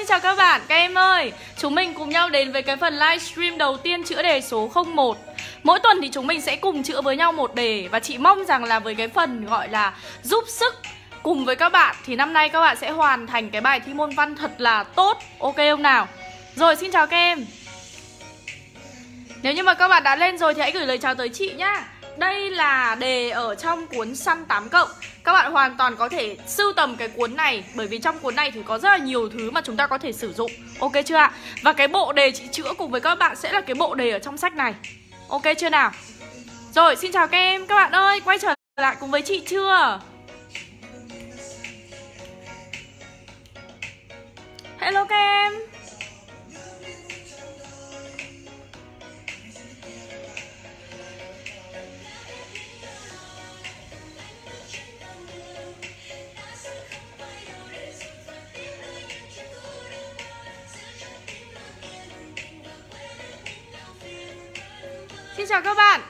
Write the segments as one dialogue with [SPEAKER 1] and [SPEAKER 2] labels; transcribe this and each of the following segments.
[SPEAKER 1] xin chào các bạn, các em ơi Chúng mình cùng nhau đến với cái phần livestream đầu tiên chữa đề số 01 Mỗi tuần thì chúng mình sẽ cùng chữa với nhau một đề Và chị mong rằng là với cái phần gọi là giúp sức cùng với các bạn Thì năm nay các bạn sẽ hoàn thành cái bài thi môn văn thật là tốt Ok không nào? Rồi xin chào các em Nếu như mà các bạn đã lên rồi thì hãy gửi lời chào tới chị nhá đây là đề ở trong cuốn săn 8 cộng các bạn hoàn toàn có thể sưu tầm cái cuốn này bởi vì trong cuốn này thì có rất là nhiều thứ mà chúng ta có thể sử dụng ok chưa ạ và cái bộ đề chị chữa cùng với các bạn sẽ là cái bộ đề ở trong sách này ok chưa nào rồi xin chào các em các bạn ơi quay trở lại cùng với chị chưa hello các em Xin chào các bạn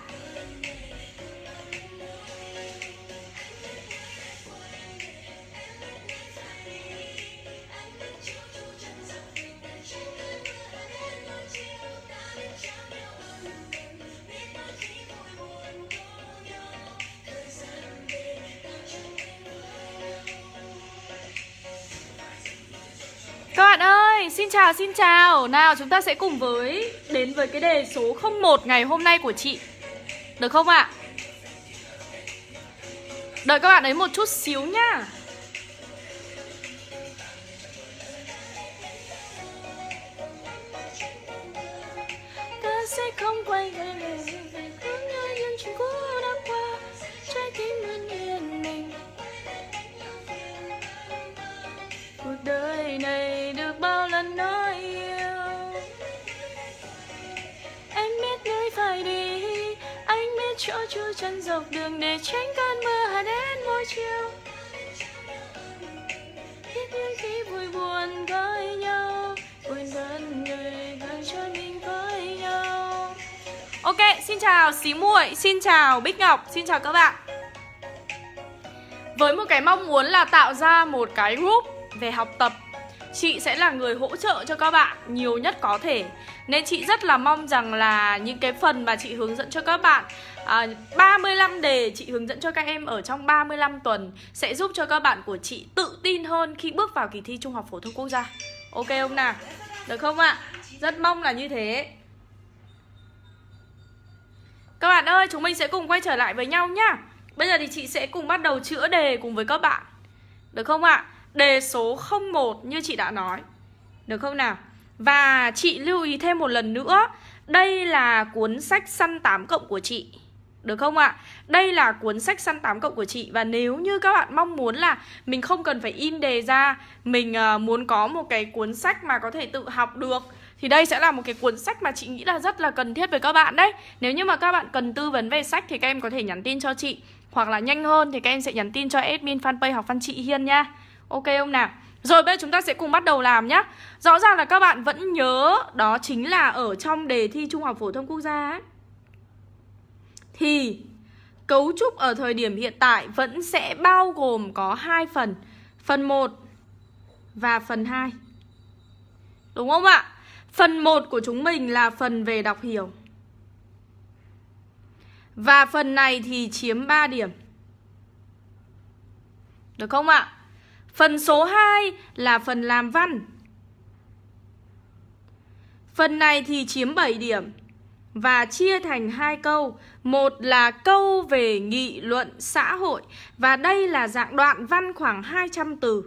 [SPEAKER 1] Các bạn ơi, xin chào, xin chào Nào, chúng ta sẽ cùng với đến với cái đề số 01 ngày hôm nay của chị Được không ạ? À? Đợi các bạn ấy một chút xíu nha nhau biết đến khi vui buồn với nhau quên bên người gần cho mình với nhau ok xin chào xí muội xin chào bích ngọc xin chào các bạn với một cái mong muốn là tạo ra một cái group về học tập chị sẽ là người hỗ trợ cho các bạn nhiều nhất có thể nên chị rất là mong rằng là những cái phần mà chị hướng dẫn cho các bạn à, 35 đề chị hướng dẫn cho các em ở trong 35 tuần sẽ giúp cho các bạn của chị tự tin hơn khi bước vào kỳ thi Trung học phổ thông quốc gia. Ok không nào? Được không ạ? Rất mong là như thế. Các bạn ơi, chúng mình sẽ cùng quay trở lại với nhau nhá. Bây giờ thì chị sẽ cùng bắt đầu chữa đề cùng với các bạn. Được không ạ? Đề số 01 như chị đã nói. Được không nào? Và chị lưu ý thêm một lần nữa, đây là cuốn sách săn 8 cộng của chị được không ạ? Đây là cuốn sách săn 8 cộng của chị Và nếu như các bạn mong muốn là Mình không cần phải in đề ra Mình ờ, muốn có một cái cuốn sách mà có thể tự học được thì đây sẽ là một cái cuốn sách mà chị nghĩ là rất là cần thiết với các bạn đấy Nếu như mà các bạn cần tư vấn về sách thì các em có thể nhắn tin cho chị Hoặc là nhanh hơn thì các em sẽ nhắn tin cho admin fanpage học văn chị Hiên nha Ok không nào? Rồi bây giờ chúng ta sẽ cùng bắt đầu làm nhé Rõ ràng là các bạn vẫn nhớ đó chính là ở trong đề thi Trung học Phổ thông Quốc gia ấy thì cấu trúc ở thời điểm hiện tại vẫn sẽ bao gồm có hai phần, phần 1 và phần 2. Đúng không ạ? Phần 1 của chúng mình là phần về đọc hiểu. Và phần này thì chiếm 3 điểm. Được không ạ? Phần số 2 là phần làm văn. Phần này thì chiếm 7 điểm và chia thành hai câu. Một là câu về nghị luận xã hội và đây là dạng đoạn văn khoảng 200 từ.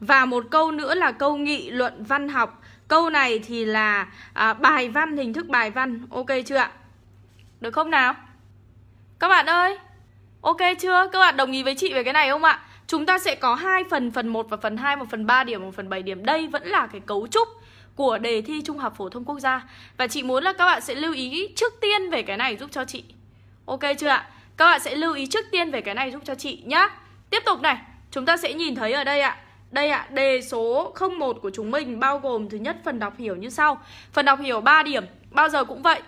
[SPEAKER 1] Và một câu nữa là câu nghị luận văn học. Câu này thì là à, bài văn hình thức bài văn, ok chưa ạ? Được không nào? Các bạn ơi, ok chưa? Các bạn đồng ý với chị về cái này không ạ? Chúng ta sẽ có hai phần, phần 1 và phần 2, một phần 3 điểm, một phần 7 điểm. Đây vẫn là cái cấu trúc của đề thi Trung học phổ thông quốc gia. Và chị muốn là các bạn sẽ lưu ý trước tiên về cái này giúp cho chị. Ok chưa ạ? Các bạn sẽ lưu ý trước tiên về cái này giúp cho chị nhá. Tiếp tục này, chúng ta sẽ nhìn thấy ở đây ạ. Đây ạ, đề số 01 của chúng mình bao gồm thứ nhất phần đọc hiểu như sau. Phần đọc hiểu 3 điểm, bao giờ cũng vậy.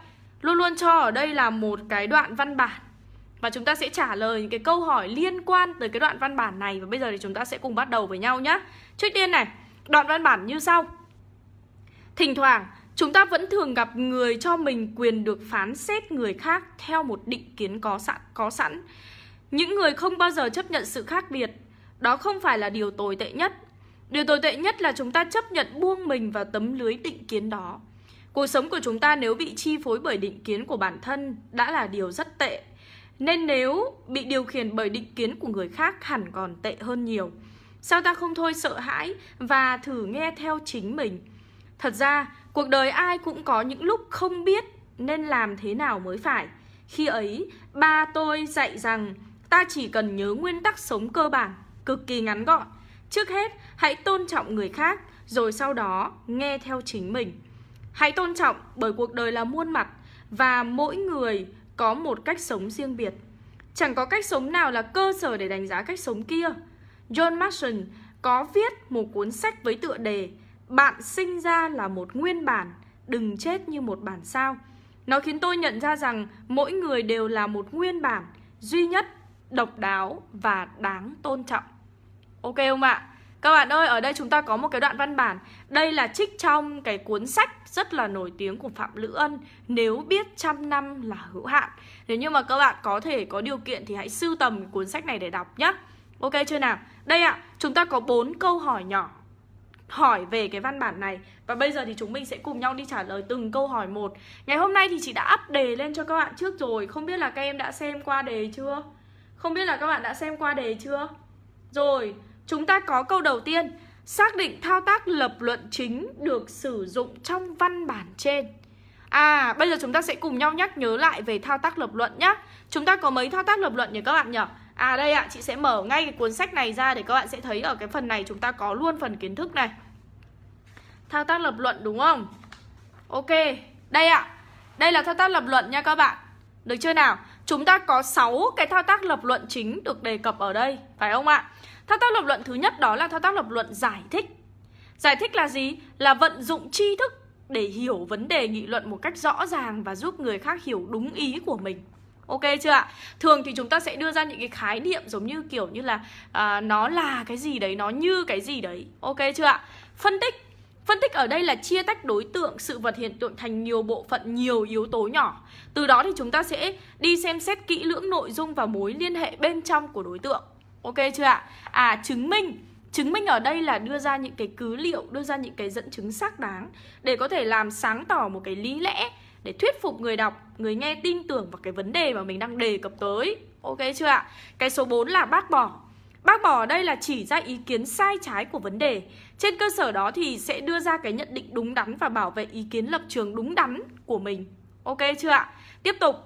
[SPEAKER 1] Luôn luôn cho ở đây là một cái đoạn văn bản. Và chúng ta sẽ trả lời những cái câu hỏi liên quan tới cái đoạn văn bản này. Và bây giờ thì chúng ta sẽ cùng bắt đầu với nhau nhé. Trước tiên này, đoạn văn bản như sau. Thỉnh thoảng, chúng ta vẫn thường gặp người cho mình quyền được phán xét người khác theo một định kiến có sẵn, có sẵn. Những người không bao giờ chấp nhận sự khác biệt, đó không phải là điều tồi tệ nhất. Điều tồi tệ nhất là chúng ta chấp nhận buông mình vào tấm lưới định kiến đó. Cuộc sống của chúng ta nếu bị chi phối bởi định kiến của bản thân đã là điều rất tệ. Nên nếu bị điều khiển bởi định kiến của người khác hẳn còn tệ hơn nhiều. Sao ta không thôi sợ hãi và thử nghe theo chính mình? Thật ra, cuộc đời ai cũng có những lúc không biết nên làm thế nào mới phải. Khi ấy, ba tôi dạy rằng ta chỉ cần nhớ nguyên tắc sống cơ bản, cực kỳ ngắn gọn. Trước hết, hãy tôn trọng người khác, rồi sau đó nghe theo chính mình. Hãy tôn trọng bởi cuộc đời là muôn mặt và mỗi người có một cách sống riêng biệt. Chẳng có cách sống nào là cơ sở để đánh giá cách sống kia. John Mason có viết một cuốn sách với tựa đề bạn sinh ra là một nguyên bản, đừng chết như một bản sao. Nó khiến tôi nhận ra rằng mỗi người đều là một nguyên bản duy nhất, độc đáo và đáng tôn trọng. Ok không ạ? Các bạn ơi, ở đây chúng ta có một cái đoạn văn bản. Đây là trích trong cái cuốn sách rất là nổi tiếng của Phạm Lữ Ân, Nếu biết trăm năm là hữu hạn. Nếu như mà các bạn có thể có điều kiện thì hãy sưu tầm cuốn sách này để đọc nhé. Ok chưa nào? Đây ạ, à, chúng ta có bốn câu hỏi nhỏ hỏi về cái văn bản này Và bây giờ thì chúng mình sẽ cùng nhau đi trả lời từng câu hỏi một Ngày hôm nay thì chị đã up đề lên cho các bạn trước rồi Không biết là các em đã xem qua đề chưa? Không biết là các bạn đã xem qua đề chưa? Rồi, chúng ta có câu đầu tiên Xác định thao tác lập luận chính được sử dụng trong văn bản trên À, bây giờ chúng ta sẽ cùng nhau nhắc nhớ lại về thao tác lập luận nhé Chúng ta có mấy thao tác lập luận nhỉ các bạn nhỉ? À đây ạ, chị sẽ mở ngay cái cuốn sách này ra để các bạn sẽ thấy ở cái phần này chúng ta có luôn phần kiến thức này. Thao tác lập luận đúng không? Ok, đây ạ. Đây là thao tác lập luận nha các bạn. Được chưa nào? Chúng ta có 6 cái thao tác lập luận chính được đề cập ở đây, phải không ạ? Thao tác lập luận thứ nhất đó là thao tác lập luận giải thích. Giải thích là gì? Là vận dụng tri thức để hiểu vấn đề nghị luận một cách rõ ràng và giúp người khác hiểu đúng ý của mình. Ok chưa ạ? Thường thì chúng ta sẽ đưa ra những cái khái niệm giống như kiểu như là à, nó là cái gì đấy, nó như cái gì đấy. Ok chưa ạ? Phân tích Phân tích ở đây là chia tách đối tượng, sự vật hiện tượng thành nhiều bộ phận, nhiều yếu tố nhỏ. Từ đó thì chúng ta sẽ đi xem xét kỹ lưỡng nội dung và mối liên hệ bên trong của đối tượng. Ok chưa ạ? À chứng minh Chứng minh ở đây là đưa ra những cái cứ liệu, đưa ra những cái dẫn chứng xác đáng để có thể làm sáng tỏ một cái lý lẽ để thuyết phục người đọc, người nghe tin tưởng vào cái vấn đề mà mình đang đề cập tới. Ok chưa ạ? Cái số 4 là bác bỏ. Bác bỏ đây là chỉ ra ý kiến sai trái của vấn đề. Trên cơ sở đó thì sẽ đưa ra cái nhận định đúng đắn và bảo vệ ý kiến lập trường đúng đắn của mình. Ok chưa ạ? Tiếp tục.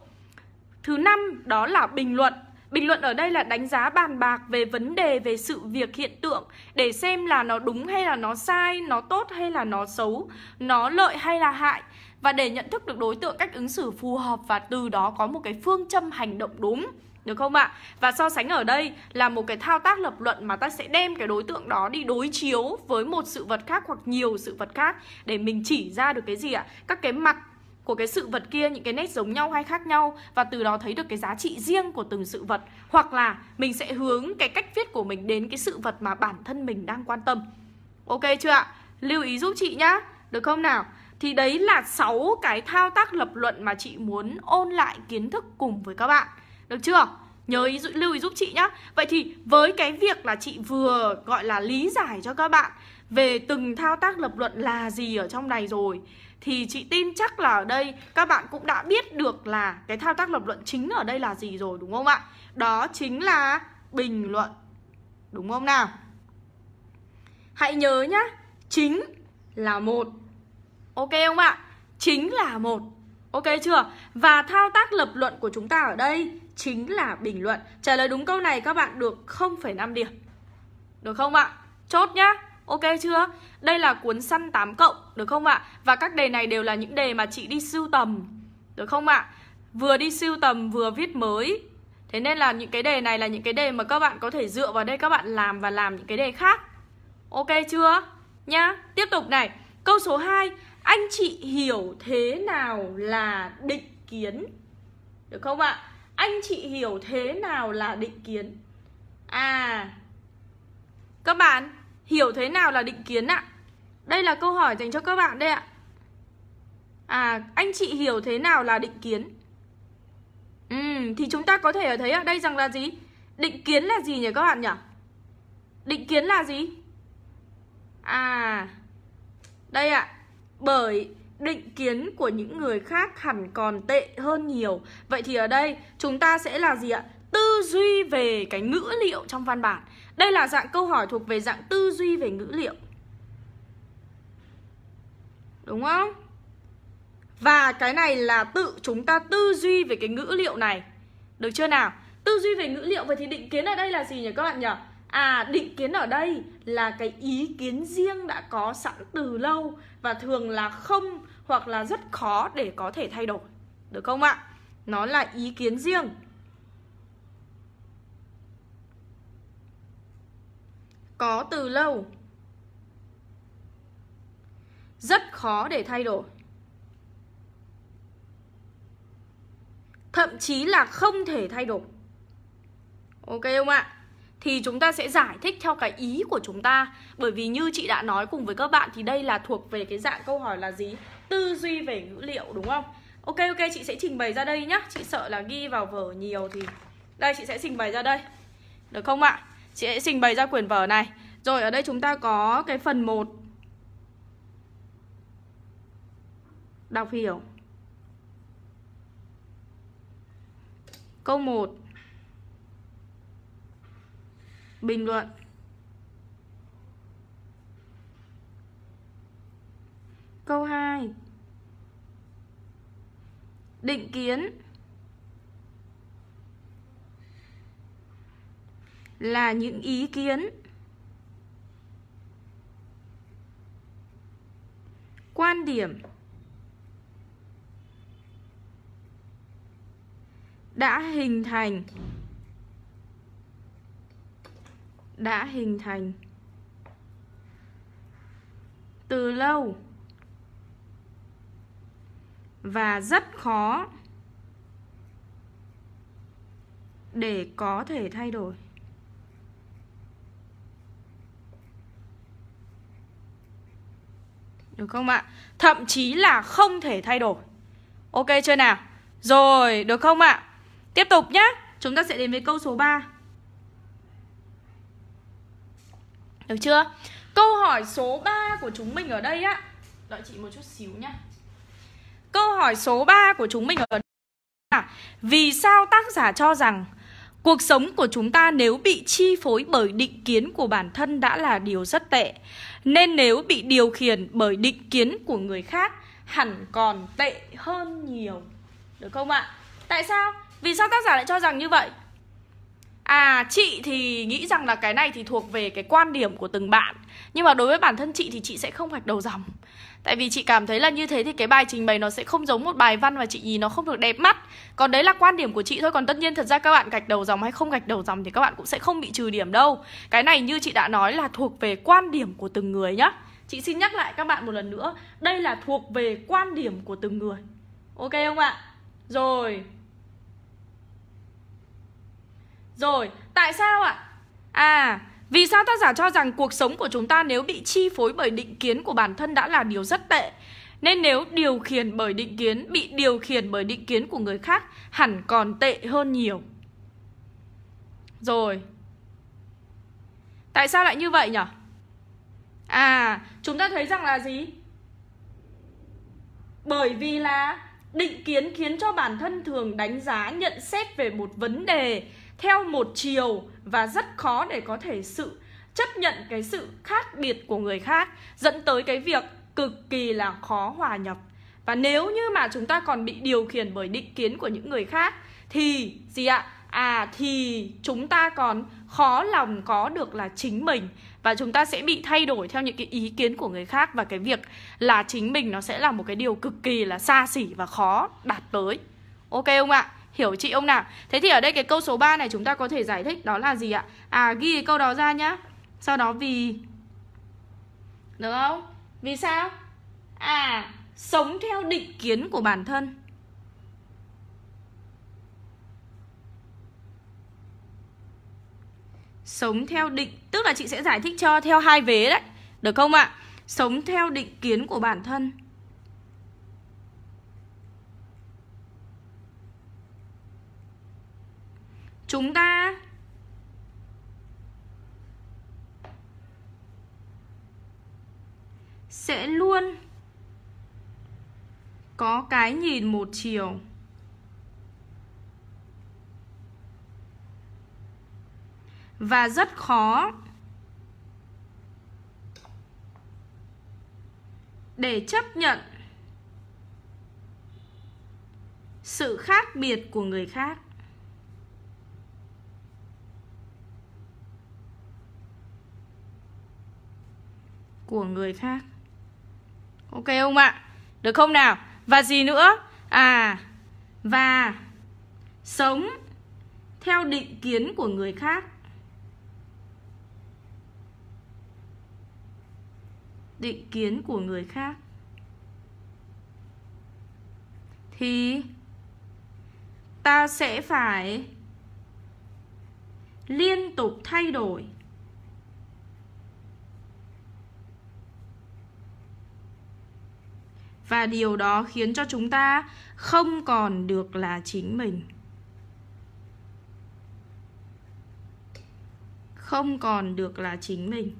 [SPEAKER 1] Thứ năm đó là bình luận. Bình luận ở đây là đánh giá bàn bạc về vấn đề, về sự việc, hiện tượng để xem là nó đúng hay là nó sai, nó tốt hay là nó xấu, nó lợi hay là hại và để nhận thức được đối tượng cách ứng xử phù hợp và từ đó có một cái phương châm hành động đúng được không ạ? Và so sánh ở đây là một cái thao tác lập luận mà ta sẽ đem cái đối tượng đó đi đối chiếu với một sự vật khác hoặc nhiều sự vật khác để mình chỉ ra được cái gì ạ? Các cái mặt của cái sự vật kia những cái nét giống nhau hay khác nhau và từ đó thấy được cái giá trị riêng của từng sự vật hoặc là mình sẽ hướng cái cách viết của mình đến cái sự vật mà bản thân mình đang quan tâm. Ok chưa ạ? Lưu ý giúp chị nhá. Được không nào? Thì đấy là 6 cái thao tác lập luận mà chị muốn ôn lại kiến thức cùng với các bạn Được chưa? Nhớ ý, lưu ý giúp chị nhá Vậy thì với cái việc là chị vừa gọi là lý giải cho các bạn Về từng thao tác lập luận là gì ở trong này rồi Thì chị tin chắc là ở đây các bạn cũng đã biết được là Cái thao tác lập luận chính ở đây là gì rồi đúng không ạ? Đó chính là bình luận Đúng không nào? Hãy nhớ nhá Chính là một Ok không ạ? Chính là một Ok chưa? Và thao tác lập luận của chúng ta ở đây chính là bình luận. Trả lời đúng câu này các bạn được 0,5 điểm. Được không ạ? Chốt nhá. Ok chưa? Đây là cuốn săn 8 cộng, được không ạ? Và các đề này đều là những đề mà chị đi sưu tầm. Được không ạ? Vừa đi sưu tầm vừa viết mới. Thế nên là những cái đề này là những cái đề mà các bạn có thể dựa vào đây các bạn làm và làm những cái đề khác. Ok chưa? Nhá. Tiếp tục này. Câu số 2 anh chị hiểu thế nào là định kiến được không ạ anh chị hiểu thế nào là định kiến à các bạn hiểu thế nào là định kiến ạ đây là câu hỏi dành cho các bạn đây ạ à anh chị hiểu thế nào là định kiến ừ thì chúng ta có thể thấy ở đây rằng là gì định kiến là gì nhỉ các bạn nhỉ định kiến là gì à đây ạ bởi định kiến của những người khác hẳn còn tệ hơn nhiều Vậy thì ở đây chúng ta sẽ là gì ạ? Tư duy về cái ngữ liệu trong văn bản Đây là dạng câu hỏi thuộc về dạng tư duy về ngữ liệu Đúng không? Và cái này là tự chúng ta tư duy về cái ngữ liệu này Được chưa nào? Tư duy về ngữ liệu Vậy thì định kiến ở đây là gì nhỉ các bạn nhỉ? À định kiến ở đây là cái ý kiến riêng đã có sẵn từ lâu Và thường là không hoặc là rất khó để có thể thay đổi Được không ạ? Nó là ý kiến riêng Có từ lâu Rất khó để thay đổi Thậm chí là không thể thay đổi Ok không ạ? thì chúng ta sẽ giải thích theo cái ý của chúng ta bởi vì như chị đã nói cùng với các bạn thì đây là thuộc về cái dạng câu hỏi là gì tư duy về ngữ liệu đúng không ok ok chị sẽ trình bày ra đây nhá chị sợ là ghi vào vở nhiều thì đây chị sẽ trình bày ra đây được không ạ chị sẽ trình bày ra quyển vở này rồi ở đây chúng ta có cái phần 1 đọc hiểu câu 1 bình luận câu 2 định kiến là những ý kiến quan điểm đã hình thành đã hình thành từ lâu và rất khó để có thể thay đổi Được không ạ? Thậm chí là không thể thay đổi Ok chưa nào? Rồi, được không ạ? Tiếp tục nhé Chúng ta sẽ đến với câu số 3 Được chưa? Câu hỏi số 3 của chúng mình ở đây á Đợi chị một chút xíu nhá. Câu hỏi số 3 của chúng mình ở đây là Vì sao tác giả cho rằng Cuộc sống của chúng ta nếu bị chi phối bởi định kiến của bản thân đã là điều rất tệ Nên nếu bị điều khiển bởi định kiến của người khác hẳn còn tệ hơn nhiều Được không ạ? Tại sao? Vì sao tác giả lại cho rằng như vậy? À chị thì nghĩ rằng là cái này thì thuộc về cái quan điểm của từng bạn Nhưng mà đối với bản thân chị thì chị sẽ không vạch đầu dòng Tại vì chị cảm thấy là như thế thì cái bài trình bày nó sẽ không giống một bài văn và chị nhìn nó không được đẹp mắt Còn đấy là quan điểm của chị thôi Còn tất nhiên thật ra các bạn gạch đầu dòng hay không gạch đầu dòng thì các bạn cũng sẽ không bị trừ điểm đâu Cái này như chị đã nói là thuộc về quan điểm của từng người nhá Chị xin nhắc lại các bạn một lần nữa Đây là thuộc về quan điểm của từng người Ok không ạ? Rồi rồi, tại sao ạ? À? vì sao tác giả cho rằng cuộc sống của chúng ta nếu bị chi phối bởi định kiến của bản thân đã là điều rất tệ Nên nếu điều khiển bởi định kiến, bị điều khiển bởi định kiến của người khác hẳn còn tệ hơn nhiều Rồi Tại sao lại như vậy nhỉ? À, chúng ta thấy rằng là gì? Bởi vì là định kiến khiến cho bản thân thường đánh giá, nhận xét về một vấn đề theo một chiều và rất khó để có thể sự chấp nhận cái sự khác biệt của người khác dẫn tới cái việc cực kỳ là khó hòa nhập và nếu như mà chúng ta còn bị điều khiển bởi định kiến của những người khác thì gì ạ à thì chúng ta còn khó lòng có được là chính mình và chúng ta sẽ bị thay đổi theo những cái ý kiến của người khác và cái việc là chính mình nó sẽ là một cái điều cực kỳ là xa xỉ và khó đạt tới ok không ạ Hiểu chị ông nào? Thế thì ở đây cái câu số 3 này chúng ta có thể giải thích đó là gì ạ? À ghi cái câu đó ra nhá. Sau đó vì Được không? Vì sao? À sống theo định kiến của bản thân. Sống theo định Tức là chị sẽ giải thích cho theo hai vế đấy Được không ạ? Sống theo định kiến của bản thân chúng ta sẽ luôn có cái nhìn một chiều và rất khó để chấp nhận sự khác biệt của người khác của người khác ok không ạ được không nào và gì nữa à và sống theo định kiến của người khác định kiến của người khác thì ta sẽ phải liên tục thay đổi và điều đó khiến cho chúng ta không còn được là chính mình không còn được là chính mình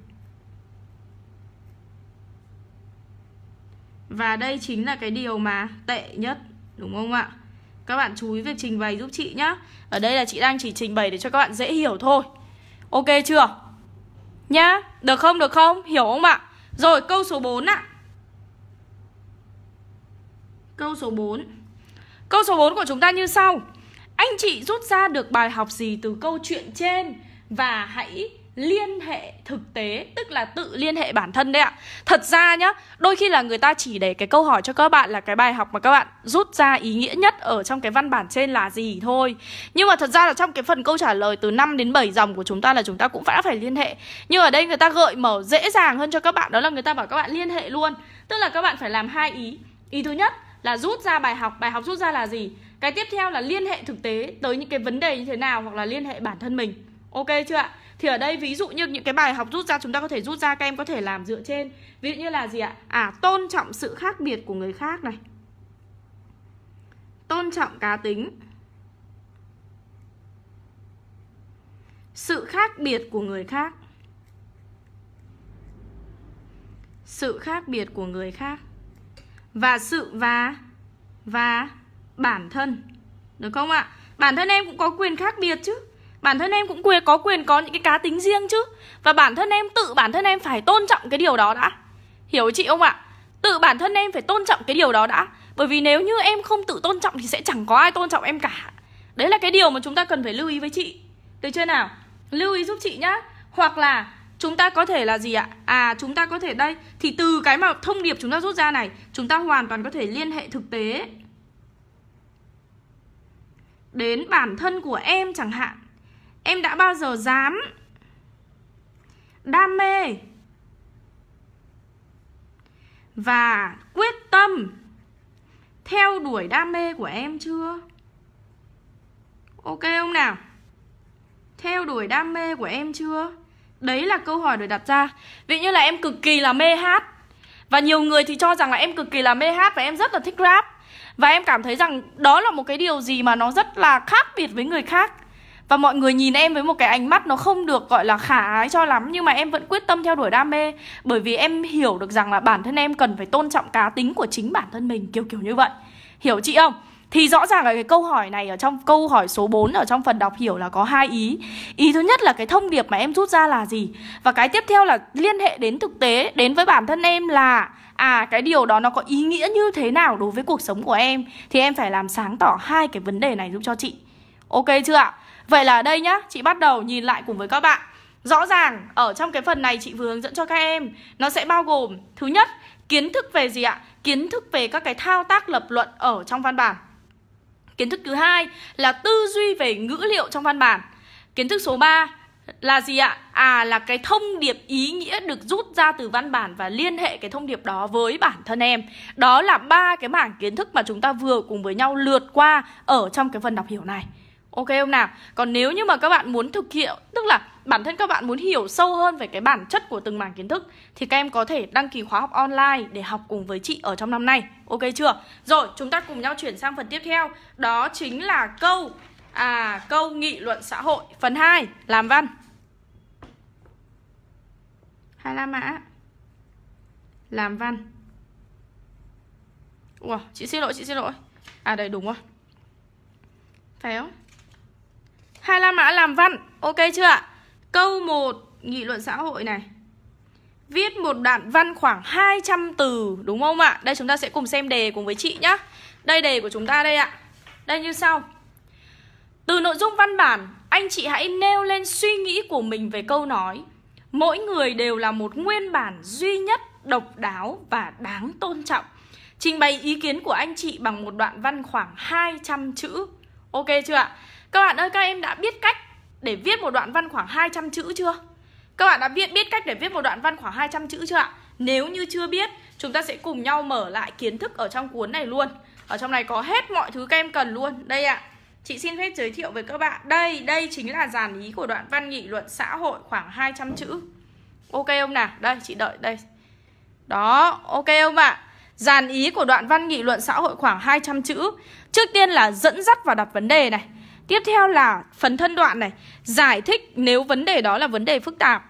[SPEAKER 1] và đây chính là cái điều mà tệ nhất đúng không ạ các bạn chú ý việc trình bày giúp chị nhé ở đây là chị đang chỉ trình bày để cho các bạn dễ hiểu thôi ok chưa nhá được không được không hiểu không ạ rồi câu số 4 ạ Câu số 4 Câu số 4 của chúng ta như sau Anh chị rút ra được bài học gì từ câu chuyện trên Và hãy liên hệ thực tế Tức là tự liên hệ bản thân đấy ạ Thật ra nhá, đôi khi là người ta chỉ để cái câu hỏi cho các bạn Là cái bài học mà các bạn rút ra ý nghĩa nhất Ở trong cái văn bản trên là gì thôi Nhưng mà thật ra là trong cái phần câu trả lời Từ 5 đến 7 dòng của chúng ta là chúng ta cũng đã phải liên hệ Nhưng ở đây người ta gợi mở dễ dàng hơn cho các bạn Đó là người ta bảo các bạn liên hệ luôn Tức là các bạn phải làm hai ý Ý thứ nhất là rút ra bài học bài học rút ra là gì cái tiếp theo là liên hệ thực tế tới những cái vấn đề như thế nào hoặc là liên hệ bản thân mình ok chưa ạ thì ở đây ví dụ như những cái bài học rút ra chúng ta có thể rút ra các em có thể làm dựa trên ví dụ như là gì ạ à tôn trọng sự khác biệt của người khác này tôn trọng cá tính sự khác biệt của người khác sự khác biệt của người khác và sự và và bản thân được không ạ bản thân em cũng có quyền khác biệt chứ bản thân em cũng quyền có quyền có những cái cá tính riêng chứ và bản thân em tự bản thân em phải tôn trọng cái điều đó đã hiểu chị không ạ tự bản thân em phải tôn trọng cái điều đó đã bởi vì nếu như em không tự tôn trọng thì sẽ chẳng có ai tôn trọng em cả đấy là cái điều mà chúng ta cần phải lưu ý với chị được chưa nào lưu ý giúp chị nhá hoặc là Chúng ta có thể là gì ạ? À chúng ta có thể đây Thì từ cái mà thông điệp chúng ta rút ra này Chúng ta hoàn toàn có thể liên hệ thực tế Đến bản thân của em chẳng hạn Em đã bao giờ dám Đam mê Và quyết tâm Theo đuổi đam mê của em chưa? Ok không nào? Theo đuổi đam mê của em chưa? Đấy là câu hỏi được đặt ra Vì như là em cực kỳ là mê hát Và nhiều người thì cho rằng là em cực kỳ là mê hát Và em rất là thích rap Và em cảm thấy rằng đó là một cái điều gì mà nó rất là khác biệt với người khác Và mọi người nhìn em với một cái ánh mắt nó không được gọi là khả ái cho lắm Nhưng mà em vẫn quyết tâm theo đuổi đam mê Bởi vì em hiểu được rằng là bản thân em cần phải tôn trọng cá tính của chính bản thân mình Kiểu kiểu như vậy Hiểu chị không? Thì rõ ràng là cái câu hỏi này ở trong câu hỏi số 4 ở trong phần đọc hiểu là có hai ý. Ý thứ nhất là cái thông điệp mà em rút ra là gì? Và cái tiếp theo là liên hệ đến thực tế, đến với bản thân em là à cái điều đó nó có ý nghĩa như thế nào đối với cuộc sống của em thì em phải làm sáng tỏ hai cái vấn đề này giúp cho chị. Ok chưa ạ? Vậy là đây nhá, chị bắt đầu nhìn lại cùng với các bạn. Rõ ràng ở trong cái phần này chị vừa hướng dẫn cho các em Nó sẽ bao gồm thứ nhất kiến thức về gì ạ? Kiến thức về các cái thao tác lập luận ở trong văn bản Kiến thức thứ hai là tư duy về ngữ liệu trong văn bản. Kiến thức số 3 là gì ạ? À là cái thông điệp ý nghĩa được rút ra từ văn bản và liên hệ cái thông điệp đó với bản thân em. Đó là ba cái mảng kiến thức mà chúng ta vừa cùng với nhau lượt qua ở trong cái phần đọc hiểu này. Ok không nào? Còn nếu như mà các bạn muốn thực hiện, tức là bản thân các bạn muốn hiểu sâu hơn về cái bản chất của từng mảng kiến thức thì các em có thể đăng ký khóa học online để học cùng với chị ở trong năm nay. Ok chưa? Rồi, chúng ta cùng nhau chuyển sang phần tiếp theo, đó chính là câu à câu nghị luận xã hội phần 2, làm văn. Hai la mã. Làm văn. Ủa, chị xin lỗi, chị xin lỗi. À đây đúng rồi. Phải không? Hai la mã làm văn, ok chưa ạ? Câu 1 nghị luận xã hội này Viết một đoạn văn khoảng 200 từ đúng không ạ? Đây chúng ta sẽ cùng xem đề cùng với chị nhá Đây đề của chúng ta đây ạ Đây như sau Từ nội dung văn bản Anh chị hãy nêu lên suy nghĩ của mình về câu nói Mỗi người đều là một nguyên bản duy nhất Độc đáo và đáng tôn trọng Trình bày ý kiến của anh chị bằng một đoạn văn khoảng 200 chữ Ok chưa ạ? Các bạn ơi các em đã biết cách để viết một đoạn văn khoảng 200 chữ chưa? Các bạn đã biết biết cách để viết một đoạn văn khoảng 200 chữ chưa ạ? Nếu như chưa biết, chúng ta sẽ cùng nhau mở lại kiến thức ở trong cuốn này luôn. Ở trong này có hết mọi thứ các em cần luôn. Đây ạ. chị xin phép giới thiệu với các bạn. Đây, đây chính là dàn ý của đoạn văn nghị luận xã hội khoảng 200 chữ. Ok không nào? Đây, chị đợi đây. Đó, ok không ạ? À? Dàn ý của đoạn văn nghị luận xã hội khoảng 200 chữ. Trước tiên là dẫn dắt và đặt vấn đề này. Tiếp theo là phần thân đoạn này, giải thích nếu vấn đề đó là vấn đề phức tạp.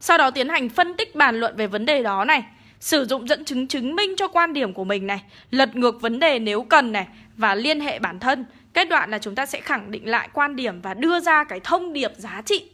[SPEAKER 1] Sau đó tiến hành phân tích bàn luận về vấn đề đó này, sử dụng dẫn chứng chứng minh cho quan điểm của mình này, lật ngược vấn đề nếu cần này và liên hệ bản thân. Cái đoạn là chúng ta sẽ khẳng định lại quan điểm và đưa ra cái thông điệp giá trị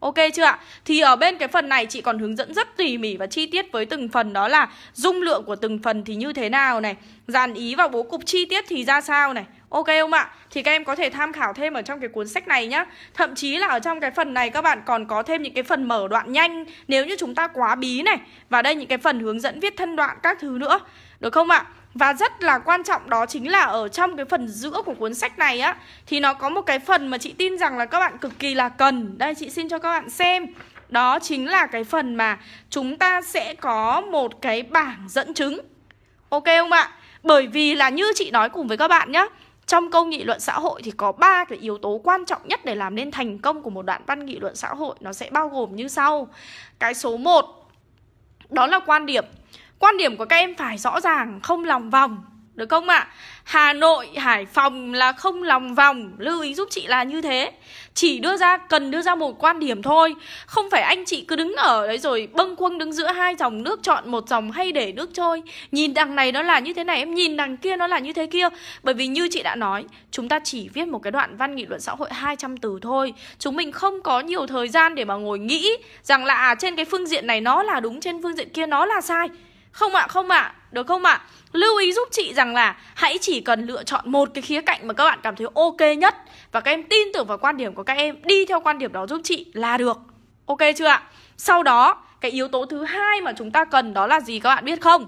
[SPEAKER 1] Ok chưa ạ? Thì ở bên cái phần này chị còn hướng dẫn rất tỉ mỉ và chi tiết với từng phần đó là dung lượng của từng phần thì như thế nào này, dàn ý và bố cục chi tiết thì ra sao này, Ok không ạ? Thì các em có thể tham khảo thêm ở trong cái cuốn sách này nhá Thậm chí là ở trong cái phần này các bạn còn có thêm những cái phần mở đoạn nhanh Nếu như chúng ta quá bí này Và đây những cái phần hướng dẫn viết thân đoạn các thứ nữa Được không ạ? Và rất là quan trọng đó chính là ở trong cái phần giữa của cuốn sách này á Thì nó có một cái phần mà chị tin rằng là các bạn cực kỳ là cần Đây chị xin cho các bạn xem Đó chính là cái phần mà chúng ta sẽ có một cái bảng dẫn chứng Ok không ạ? Bởi vì là như chị nói cùng với các bạn nhé trong câu nghị luận xã hội thì có ba cái yếu tố quan trọng nhất để làm nên thành công của một đoạn văn nghị luận xã hội nó sẽ bao gồm như sau cái số 1 đó là quan điểm quan điểm của các em phải rõ ràng không lòng vòng được không ạ? À? Hà Nội, Hải Phòng là không lòng vòng Lưu ý giúp chị là như thế Chỉ đưa ra, cần đưa ra một quan điểm thôi Không phải anh chị cứ đứng ở đấy rồi Bâng quâng đứng giữa hai dòng nước Chọn một dòng hay để nước trôi Nhìn đằng này nó là như thế này Em nhìn đằng kia nó là như thế kia Bởi vì như chị đã nói Chúng ta chỉ viết một cái đoạn văn nghị luận xã hội 200 từ thôi Chúng mình không có nhiều thời gian để mà ngồi nghĩ Rằng là à, trên cái phương diện này nó là đúng Trên phương diện kia nó là sai không ạ, à, không ạ, à, được không ạ? À? Lưu ý giúp chị rằng là hãy chỉ cần lựa chọn một cái khía cạnh mà các bạn cảm thấy ok nhất Và các em tin tưởng vào quan điểm của các em, đi theo quan điểm đó giúp chị là được Ok chưa ạ? Sau đó, cái yếu tố thứ hai mà chúng ta cần đó là gì các bạn biết không?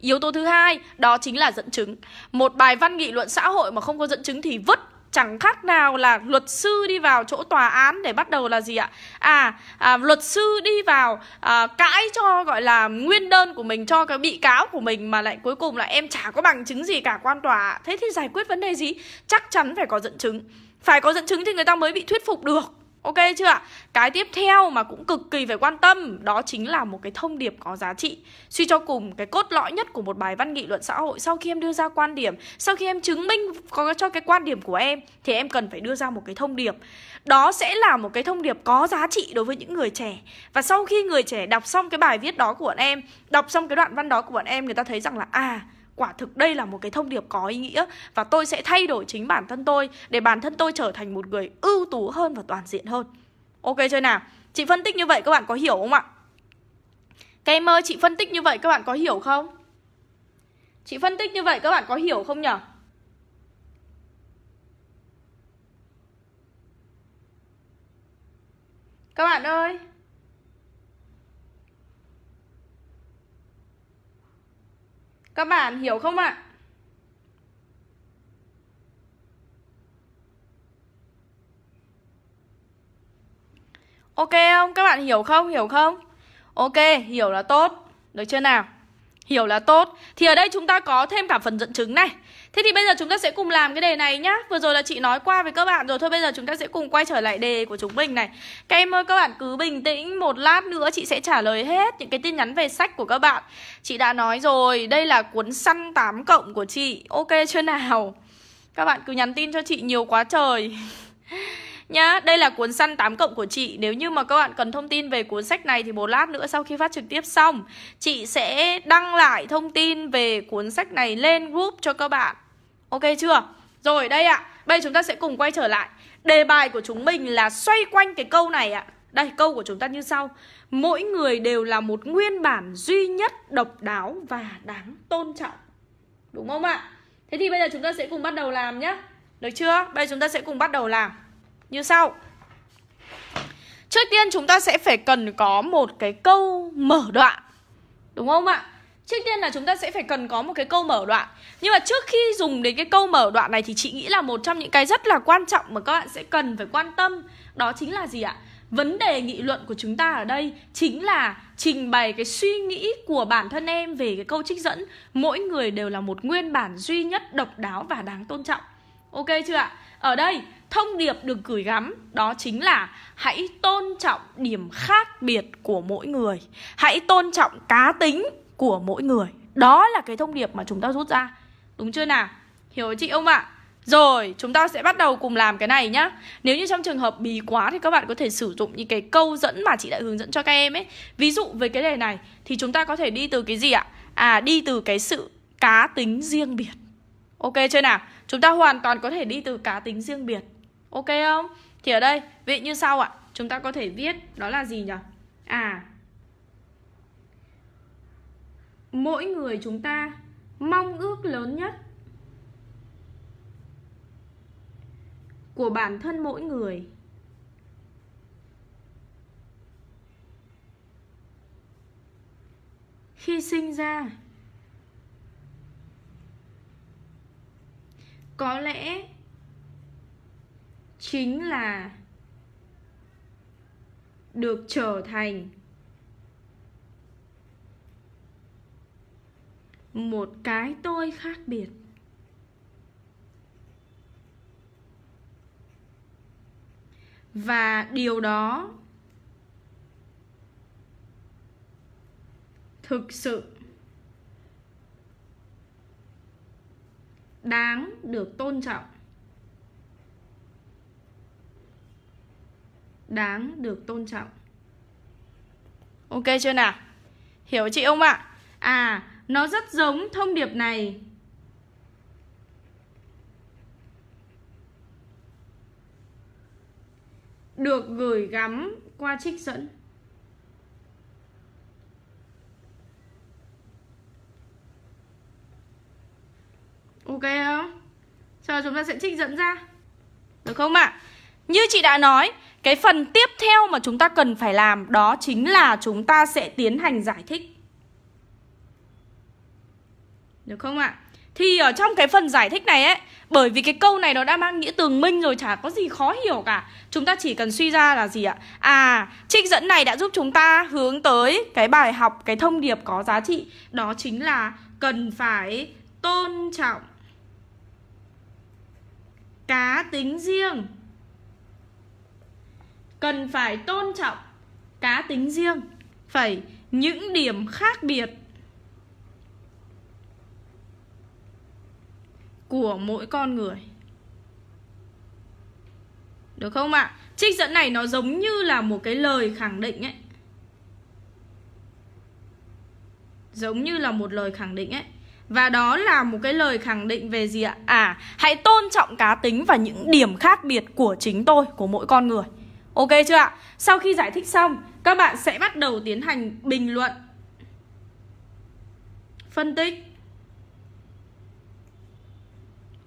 [SPEAKER 1] Yếu tố thứ hai đó chính là dẫn chứng Một bài văn nghị luận xã hội mà không có dẫn chứng thì vứt chẳng khác nào là luật sư đi vào chỗ tòa án để bắt đầu là gì ạ à, à luật sư đi vào à, cãi cho gọi là nguyên đơn của mình cho cái bị cáo của mình mà lại cuối cùng là em chả có bằng chứng gì cả quan tòa thế thì giải quyết vấn đề gì chắc chắn phải có dẫn chứng phải có dẫn chứng thì người ta mới bị thuyết phục được Ok chưa? ạ? Cái tiếp theo mà cũng cực kỳ phải quan tâm đó chính là một cái thông điệp có giá trị. Suy cho cùng cái cốt lõi nhất của một bài văn nghị luận xã hội sau khi em đưa ra quan điểm, sau khi em chứng minh có cho cái quan điểm của em thì em cần phải đưa ra một cái thông điệp. Đó sẽ là một cái thông điệp có giá trị đối với những người trẻ. Và sau khi người trẻ đọc xong cái bài viết đó của bọn em, đọc xong cái đoạn văn đó của bọn em người ta thấy rằng là à quả thực đây là một cái thông điệp có ý nghĩa và tôi sẽ thay đổi chính bản thân tôi để bản thân tôi trở thành một người ưu tú hơn và toàn diện hơn ok chơi nào chị phân tích như vậy các bạn có hiểu không ạ các mơ chị phân tích như vậy các bạn có hiểu không chị phân tích như vậy các bạn có hiểu không nhở các bạn ơi Các bạn hiểu không ạ? Ok không? Các bạn hiểu không? Hiểu không? Ok, hiểu là tốt. Được chưa nào? hiểu là tốt Thì ở đây chúng ta có thêm cả phần dẫn chứng này Thế thì bây giờ chúng ta sẽ cùng làm cái đề này nhá Vừa rồi là chị nói qua với các bạn rồi Thôi bây giờ chúng ta sẽ cùng quay trở lại đề của chúng mình này Các em ơi các bạn cứ bình tĩnh Một lát nữa chị sẽ trả lời hết Những cái tin nhắn về sách của các bạn Chị đã nói rồi Đây là cuốn săn 8 cộng của chị Ok chưa nào Các bạn cứ nhắn tin cho chị nhiều quá trời nhá. Đây là cuốn săn 8 cộng của chị. Nếu như mà các bạn cần thông tin về cuốn sách này thì một lát nữa sau khi phát trực tiếp xong, chị sẽ đăng lại thông tin về cuốn sách này lên group cho các bạn. Ok chưa? Rồi đây ạ. À. Bây chúng ta sẽ cùng quay trở lại. Đề bài của chúng mình là xoay quanh cái câu này ạ. À. Đây, câu của chúng ta như sau. Mỗi người đều là một nguyên bản duy nhất, độc đáo và đáng tôn trọng. Đúng không ạ? Thế thì bây giờ chúng ta sẽ cùng bắt đầu làm nhé. Được chưa? Bây giờ chúng ta sẽ cùng bắt đầu làm như sau Trước tiên chúng ta sẽ phải cần có một cái câu mở đoạn Đúng không ạ? Trước tiên là chúng ta sẽ phải cần có một cái câu mở đoạn Nhưng mà trước khi dùng đến cái câu mở đoạn này Thì chị nghĩ là một trong những cái rất là quan trọng mà các bạn sẽ cần phải quan tâm Đó chính là gì ạ? Vấn đề nghị luận của chúng ta ở đây chính là trình bày cái suy nghĩ của bản thân em về cái câu trích dẫn Mỗi người đều là một nguyên bản duy nhất, độc đáo và đáng tôn trọng Ok chưa ạ? Ở đây thông điệp được gửi gắm đó chính là hãy tôn trọng điểm khác biệt của mỗi người. Hãy tôn trọng cá tính của mỗi người. Đó là cái thông điệp mà chúng ta rút ra. Đúng chưa nào? Hiểu chị không ạ? Rồi, chúng ta sẽ bắt đầu cùng làm cái này nhá Nếu như trong trường hợp bí quá thì các bạn có thể sử dụng những cái câu dẫn mà chị đã hướng dẫn cho các em ấy Ví dụ về cái đề này thì chúng ta có thể đi từ cái gì ạ? À, đi từ cái sự cá tính riêng biệt Ok chưa nào? Chúng ta hoàn toàn có thể đi từ cá tính riêng biệt Ok không? Thì ở đây, vị như sau ạ Chúng ta có thể viết đó là gì nhỉ? À Mỗi người chúng ta mong ước lớn nhất của bản thân mỗi người khi sinh ra có lẽ chính là được trở thành một cái tôi khác biệt và điều đó thực sự đáng được tôn trọng đáng được tôn trọng ok chưa nào hiểu chị không ạ à? à nó rất giống thông điệp này được gửi gắm qua trích dẫn Ok không? Chờ chúng ta sẽ trích dẫn ra Được không ạ? À? Như chị đã nói Cái phần tiếp theo mà chúng ta cần phải làm Đó chính là chúng ta sẽ tiến hành giải thích Được không ạ? À? Thì ở trong cái phần giải thích này ấy Bởi vì cái câu này nó đã mang nghĩa tường minh rồi Chả có gì khó hiểu cả Chúng ta chỉ cần suy ra là gì ạ? À, trích dẫn này đã giúp chúng ta hướng tới Cái bài học, cái thông điệp có giá trị Đó chính là cần phải tôn trọng cá tính riêng cần phải tôn trọng cá tính riêng phải những điểm khác biệt của mỗi con người được không ạ? À? Trích dẫn này nó giống như là một cái lời khẳng định ấy Giống như là một lời khẳng định ấy và đó là một cái lời khẳng định về gì ạ? À, hãy tôn trọng cá tính và những điểm khác biệt của chính tôi, của mỗi con người Ok chưa ạ? Sau khi giải thích xong, các bạn sẽ bắt đầu tiến hành bình luận Phân tích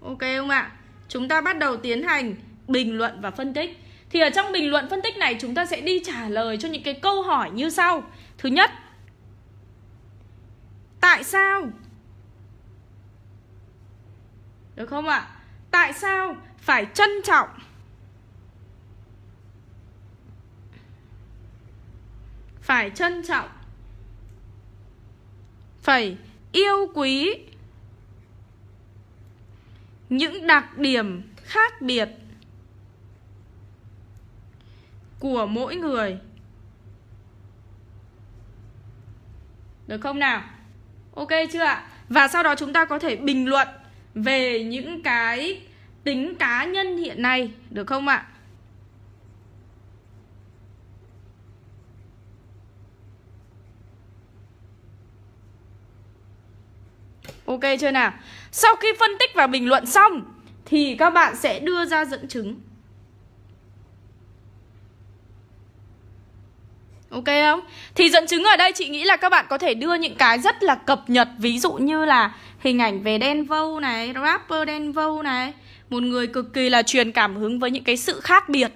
[SPEAKER 1] Ok không ạ? Chúng ta bắt đầu tiến hành bình luận và phân tích Thì ở trong bình luận phân tích này chúng ta sẽ đi trả lời cho những cái câu hỏi như sau Thứ nhất Tại sao được không ạ? Tại sao phải trân trọng Phải trân trọng Phải yêu quý Những đặc điểm khác biệt Của mỗi người Được không nào? Ok chưa ạ? Và sau đó chúng ta có thể bình luận về những cái tính cá nhân hiện nay được không ạ? Ok chưa nào? Sau khi phân tích và bình luận xong thì các bạn sẽ đưa ra dẫn chứng. Ok không? Thì dẫn chứng ở đây chị nghĩ là các bạn có thể đưa những cái rất là cập nhật Ví dụ như là hình ảnh về đen vâu này, rapper đen vâu này Một người cực kỳ là truyền cảm hứng với những cái sự khác biệt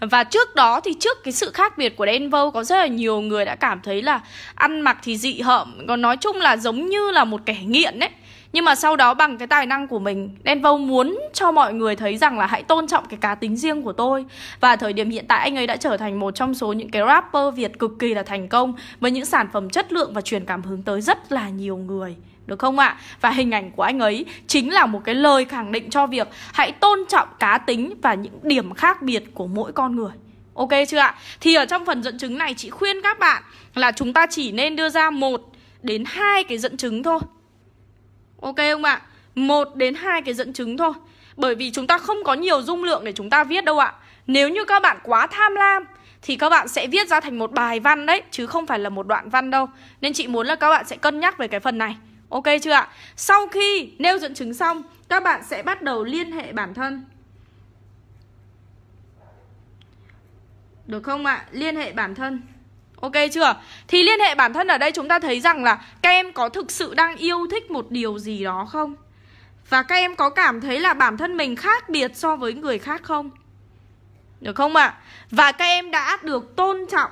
[SPEAKER 1] và trước đó thì trước cái sự khác biệt của Denver có rất là nhiều người đã cảm thấy là ăn mặc thì dị hợm Còn nói chung là giống như là một kẻ nghiện ấy nhưng mà sau đó bằng cái tài năng của mình Denvo muốn cho mọi người thấy rằng là hãy tôn trọng cái cá tính riêng của tôi và thời điểm hiện tại anh ấy đã trở thành một trong số những cái rapper Việt cực kỳ là thành công với những sản phẩm chất lượng và truyền cảm hứng tới rất là nhiều người được không ạ? À? Và hình ảnh của anh ấy chính là một cái lời khẳng định cho việc hãy tôn trọng cá tính và những điểm khác biệt của mỗi con người. Ok chưa ạ? Thì ở trong phần dẫn chứng này chị khuyên các bạn là chúng ta chỉ nên đưa ra một đến hai cái dẫn chứng thôi Ok không ạ? Một đến hai cái dẫn chứng thôi. Bởi vì chúng ta không có nhiều dung lượng để chúng ta viết đâu ạ. Nếu như các bạn quá tham lam thì các bạn sẽ viết ra thành một bài văn đấy chứ không phải là một đoạn văn đâu. Nên chị muốn là các bạn sẽ cân nhắc về cái phần này. Ok chưa ạ? Sau khi nêu dẫn chứng xong, các bạn sẽ bắt đầu liên hệ bản thân. Được không ạ? Liên hệ bản thân. Ok chưa? Thì liên hệ bản thân ở đây chúng ta thấy rằng là các em có thực sự đang yêu thích một điều gì đó không? Và các em có cảm thấy là bản thân mình khác biệt so với người khác không? Được không ạ? À? Và các em đã được tôn trọng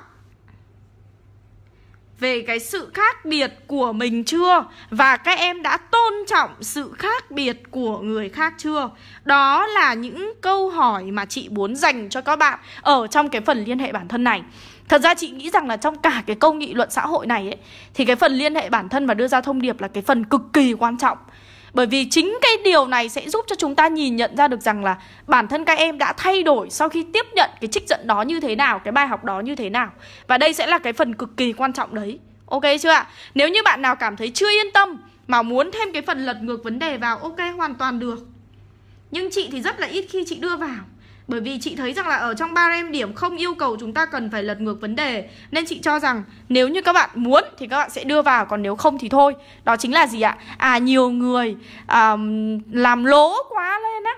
[SPEAKER 1] về cái sự khác biệt của mình chưa và các em đã tôn trọng sự khác biệt của người khác chưa đó là những câu hỏi mà chị muốn dành cho các bạn ở trong cái phần liên hệ bản thân này Thật ra chị nghĩ rằng là trong cả cái câu nghị luận xã hội này ấy, Thì cái phần liên hệ bản thân và đưa ra thông điệp là cái phần cực kỳ quan trọng bởi vì chính cái điều này sẽ giúp cho chúng ta nhìn nhận ra được rằng là bản thân các em đã thay đổi sau khi tiếp nhận cái trích dẫn đó như thế nào, cái bài học đó như thế nào. Và đây sẽ là cái phần cực kỳ quan trọng đấy. Ok chưa ạ? Nếu như bạn nào cảm thấy chưa yên tâm mà muốn thêm cái phần lật ngược vấn đề vào, ok hoàn toàn được. Nhưng chị thì rất là ít khi chị đưa vào. Bởi vì chị thấy rằng là ở trong ba em điểm không yêu cầu chúng ta cần phải lật ngược vấn đề Nên chị cho rằng nếu như các bạn muốn thì các bạn sẽ đưa vào Còn nếu không thì thôi Đó chính là gì ạ? À nhiều người um, làm lố quá lên á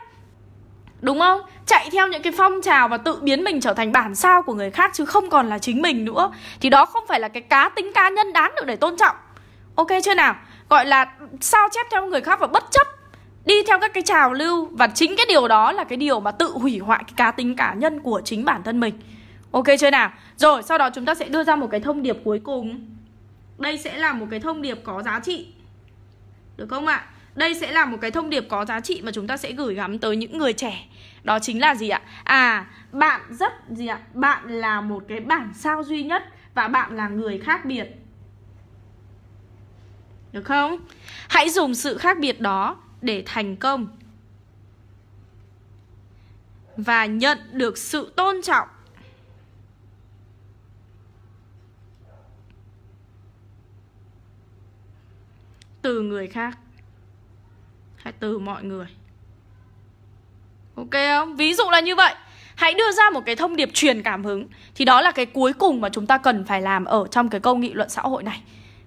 [SPEAKER 1] Đúng không? Chạy theo những cái phong trào và tự biến mình trở thành bản sao của người khác Chứ không còn là chính mình nữa Thì đó không phải là cái cá tính cá nhân đáng được để tôn trọng Ok chưa nào? Gọi là sao chép theo người khác và bất chấp đi theo các cái trào lưu và chính cái điều đó là cái điều mà tự hủy hoại cái cá tính cá nhân của chính bản thân mình ok chưa nào rồi sau đó chúng ta sẽ đưa ra một cái thông điệp cuối cùng đây sẽ là một cái thông điệp có giá trị được không ạ đây sẽ là một cái thông điệp có giá trị mà chúng ta sẽ gửi gắm tới những người trẻ đó chính là gì ạ à bạn rất gì ạ bạn là một cái bản sao duy nhất và bạn là người khác biệt được không hãy dùng sự khác biệt đó để thành công và nhận được sự tôn trọng từ người khác hay từ mọi người ok không ví dụ là như vậy hãy đưa ra một cái thông điệp truyền cảm hứng thì đó là cái cuối cùng mà chúng ta cần phải làm ở trong cái câu nghị luận xã hội này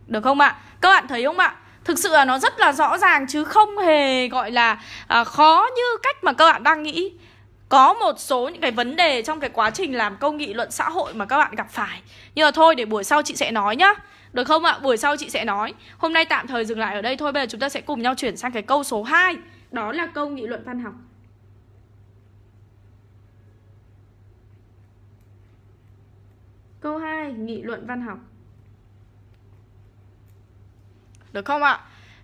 [SPEAKER 1] được không ạ các bạn thấy không ạ thực sự là nó rất là rõ ràng chứ không hề gọi là à, khó như cách mà các bạn đang nghĩ có một số những cái vấn đề trong cái quá trình làm câu nghị luận xã hội mà các bạn gặp phải nhưng mà thôi để buổi sau chị sẽ nói nhá được không ạ? À? Buổi sau chị sẽ nói Hôm nay tạm thời dừng lại ở đây thôi Bây giờ chúng ta sẽ cùng nhau chuyển sang cái câu số 2 Đó là câu nghị luận văn học Câu 2, nghị luận văn học được không ạ?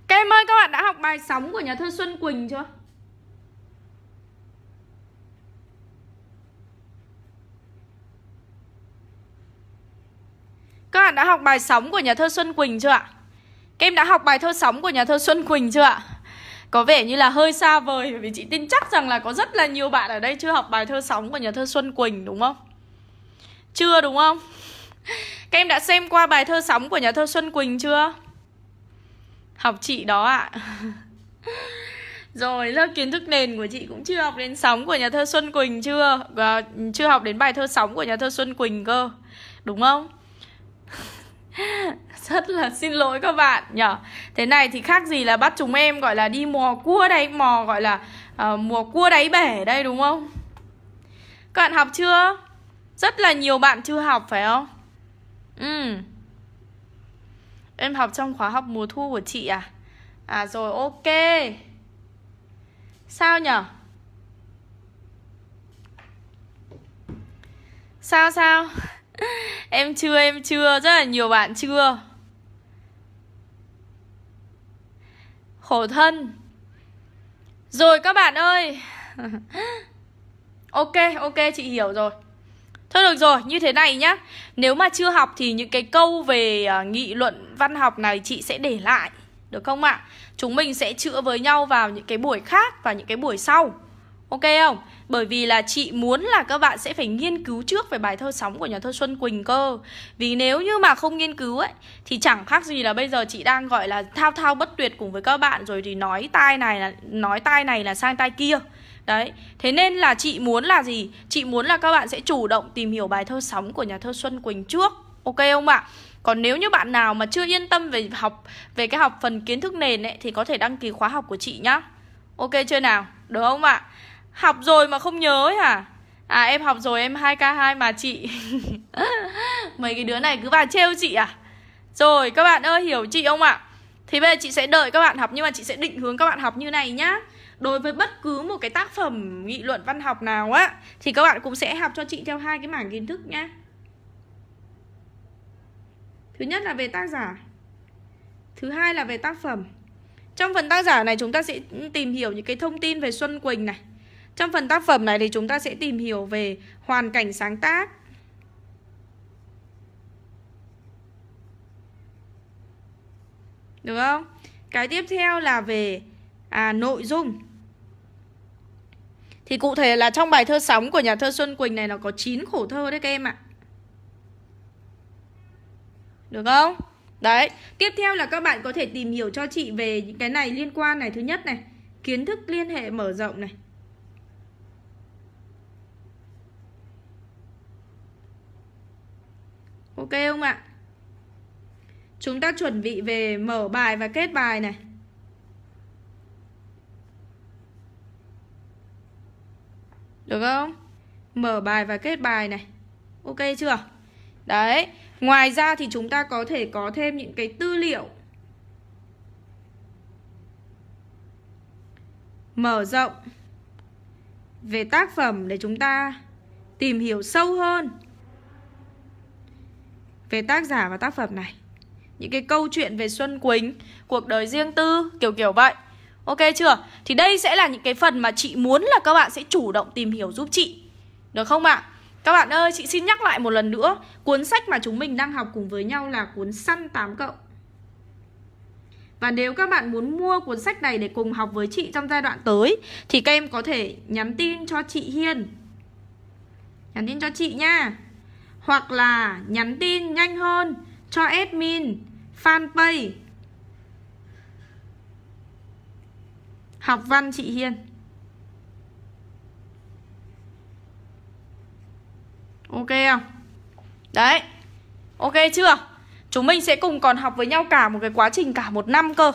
[SPEAKER 1] Các em ơi, các bạn đã học bài sóng của nhà thơ Xuân Quỳnh chưa? Các bạn đã học bài sóng của nhà thơ Xuân Quỳnh chưa ạ? Các em đã học bài thơ sóng của nhà thơ Xuân Quỳnh chưa ạ? Có vẻ như là hơi xa vời Bởi vì chị tin chắc rằng là có rất là nhiều bạn ở đây chưa học bài thơ sóng của nhà thơ Xuân Quỳnh đúng không? Chưa đúng không? Các em đã xem qua bài thơ sóng của nhà thơ Xuân Quỳnh chưa? Học chị đó ạ Rồi lớp kiến thức nền của chị cũng chưa học đến sóng của nhà thơ Xuân Quỳnh chưa và Chưa học đến bài thơ sóng của nhà thơ Xuân Quỳnh cơ Đúng không? Rất là xin lỗi các bạn nhở Thế này thì khác gì là bắt chúng em gọi là đi mò cua đáy Mò gọi là uh, ờ, mò cua đáy bể đây đúng không? Các bạn học chưa? Rất là nhiều bạn chưa học phải không? Ừ Em học trong khóa học mùa thu của chị à? À rồi ok Sao nhở? Sao sao? em chưa, em chưa, rất là nhiều bạn chưa Khổ thân Rồi các bạn ơi Ok, ok chị hiểu rồi Thôi được rồi, như thế này nhá Nếu mà chưa học thì những cái câu về uh, nghị luận văn học này chị sẽ để lại Được không ạ? À? Chúng mình sẽ chữa với nhau vào những cái buổi khác và những cái buổi sau Ok không? Bởi vì là chị muốn là các bạn sẽ phải nghiên cứu trước về bài thơ sóng của nhà thơ Xuân Quỳnh cơ Vì nếu như mà không nghiên cứu ấy Thì chẳng khác gì là bây giờ chị đang gọi là thao thao bất tuyệt cùng với các bạn Rồi thì nói tai này là nói tai này là sang tai kia Đấy, thế nên là chị muốn là gì? Chị muốn là các bạn sẽ chủ động tìm hiểu bài thơ sóng của nhà thơ Xuân Quỳnh trước Ok không ạ? Còn nếu như bạn nào mà chưa yên tâm về học về cái học phần kiến thức nền ấy thì có thể đăng ký khóa học của chị nhá. Ok chưa nào? Được không ạ? Học rồi mà không nhớ ấy hả? À em học rồi em 2K2 mà chị. Mấy cái đứa này cứ vào trêu chị à? Rồi các bạn ơi hiểu chị không ạ? Thì bây giờ chị sẽ đợi các bạn học nhưng mà chị sẽ định hướng các bạn học như này nhá đối với bất cứ một cái tác phẩm nghị luận văn học nào á thì các bạn cũng sẽ học cho chị theo hai cái mảng kiến thức nhá thứ nhất là về tác giả thứ hai là về tác phẩm trong phần tác giả này chúng ta sẽ tìm hiểu những cái thông tin về xuân quỳnh này trong phần tác phẩm này thì chúng ta sẽ tìm hiểu về hoàn cảnh sáng tác Được không? Cái tiếp theo là về à, nội dung thì cụ thể là trong bài thơ sóng của nhà thơ Xuân Quỳnh này nó có 9 khổ thơ đấy các em ạ. Được không? Đấy, tiếp theo là các bạn có thể tìm hiểu cho chị về những cái này liên quan này thứ nhất này, kiến thức liên hệ mở rộng này. Ok không ạ? Chúng ta chuẩn bị về mở bài và kết bài này. Được không? Mở bài và kết bài này Ok chưa? Đấy Ngoài ra thì chúng ta có thể có thêm những cái tư liệu Mở rộng Về tác phẩm để chúng ta tìm hiểu sâu hơn Về tác giả và tác phẩm này Những cái câu chuyện về Xuân Quỳnh Cuộc đời riêng tư Kiểu kiểu vậy Ok chưa? Thì đây sẽ là những cái phần mà chị muốn là các bạn sẽ chủ động tìm hiểu giúp chị Được không ạ? À? Các bạn ơi, chị xin nhắc lại một lần nữa Cuốn sách mà chúng mình đang học cùng với nhau là cuốn Săn 8 cộng và nếu các bạn muốn mua cuốn sách này để cùng học với chị trong giai đoạn tới Thì các em có thể nhắn tin cho chị Hiên Nhắn tin cho chị nha Hoặc là nhắn tin nhanh hơn cho admin fanpage Học văn chị Hiên Ok không? Đấy Ok chưa? Chúng mình sẽ cùng còn học với nhau cả một cái quá trình cả một năm cơ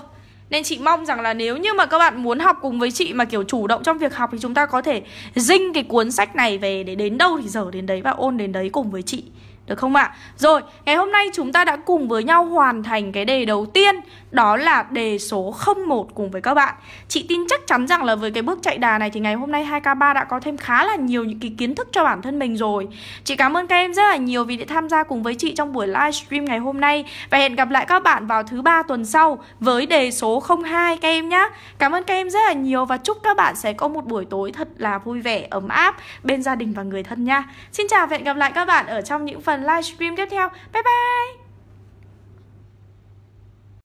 [SPEAKER 1] nên chị mong rằng là nếu như mà các bạn muốn học cùng với chị mà kiểu chủ động trong việc học thì chúng ta có thể dinh cái cuốn sách này về để đến đâu thì dở đến đấy và ôn đến đấy cùng với chị. Được không ạ? À? Rồi, ngày hôm nay chúng ta đã cùng với nhau hoàn thành cái đề đầu tiên đó là đề số 01 cùng với các bạn. Chị tin chắc chắn rằng là với cái bước chạy đà này thì ngày hôm nay 2K3 đã có thêm khá là nhiều những cái kiến thức cho bản thân mình rồi. Chị cảm ơn các em rất là nhiều vì đã tham gia cùng với chị trong buổi livestream ngày hôm nay và hẹn gặp lại các bạn vào thứ ba tuần sau với đề số 02 các em nhé. Cảm ơn các em rất là nhiều và chúc các bạn sẽ có một buổi tối thật là vui vẻ, ấm áp bên gia đình và người thân nha. Xin chào và hẹn gặp lại các bạn ở trong những phần livestream tiếp theo. Bye bye!